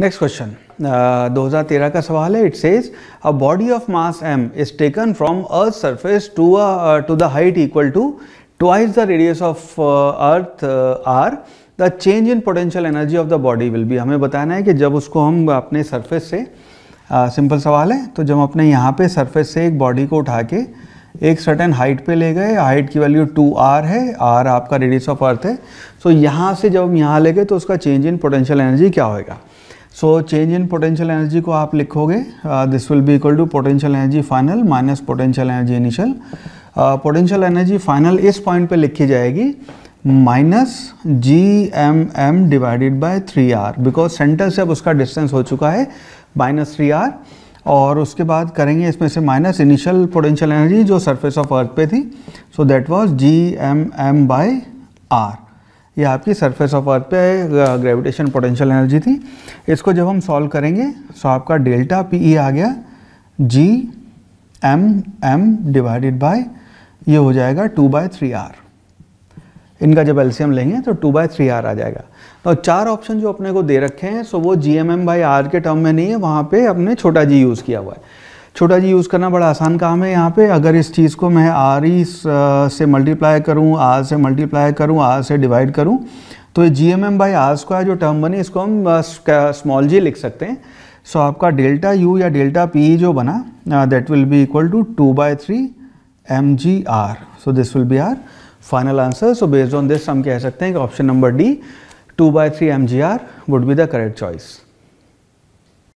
next question हजार 2013 का सवाल है it says a body of mass M is taken from earth surface to to the height equal to twice the radius of earth R the change in potential energy of the body will भी हमें बताना है कि जब उसको हम अपने surface से सिंपल uh, सवाल है तो जब अपने यहाँ पे सरफेस से एक बॉडी को उठा के एक सर्टेन हाइट पे ले गए हाइट की वैल्यू टू आर है आर आपका रेडियस ऑफ अर्थ है सो so, यहाँ से जब हम यहाँ ले गए तो उसका चेंज इन पोटेंशियल एनर्जी क्या होएगा so change in potential energy को आप लिखोगे this will be equal to potential energy final minus potential energy initial potential energy final इस पॉइंट पे लिखी जाएगी minus G M M divided by three R because centre से अब उसका डिस्टेंस हो चुका है माइनस थ्री आर और उसके बाद करेंगे इसमें से माइनस इनिशियल पोटेंशियल एनर्जी जो सरफेस ऑफ अर्थ पे थी so that was G M M by R ये आपकी सरफेस ऑफ अर्थ पे ग्रेविटेशन पोटेंशियल एनर्जी थी इसको जब हम सॉल्व करेंगे सो तो आपका डेल्टा पी ई आ गया G M M divided by ये हो जाएगा टू बाय थ्री आर इनका जब एल्सियम लेंगे तो टू बाय थ्री आर आ जाएगा तो चार ऑप्शन जो अपने को दे रखे हैं सो वो G M M by R के टर्म में नहीं है वहाँ पे अपने छोटा जी यूज़ किया हुआ है छोटा जी यूज़ करना बड़ा आसान काम है यहाँ पे अगर इस चीज़ को मैं आर ई से मल्टीप्लाई करूँ आर से मल्टीप्लाई करूँ आर से डिवाइड करूँ तो ये G M M by R square जो टर्म बनी इसको हम स्मॉल जी लिख सकते हैं सो आपका डेल्टा यू या डेल्टा पी जो बना that will be equal to two by three M G R so this will be our final answer so based on this हम कह सकते हैं कि option number D two by three M G R would be the correct choice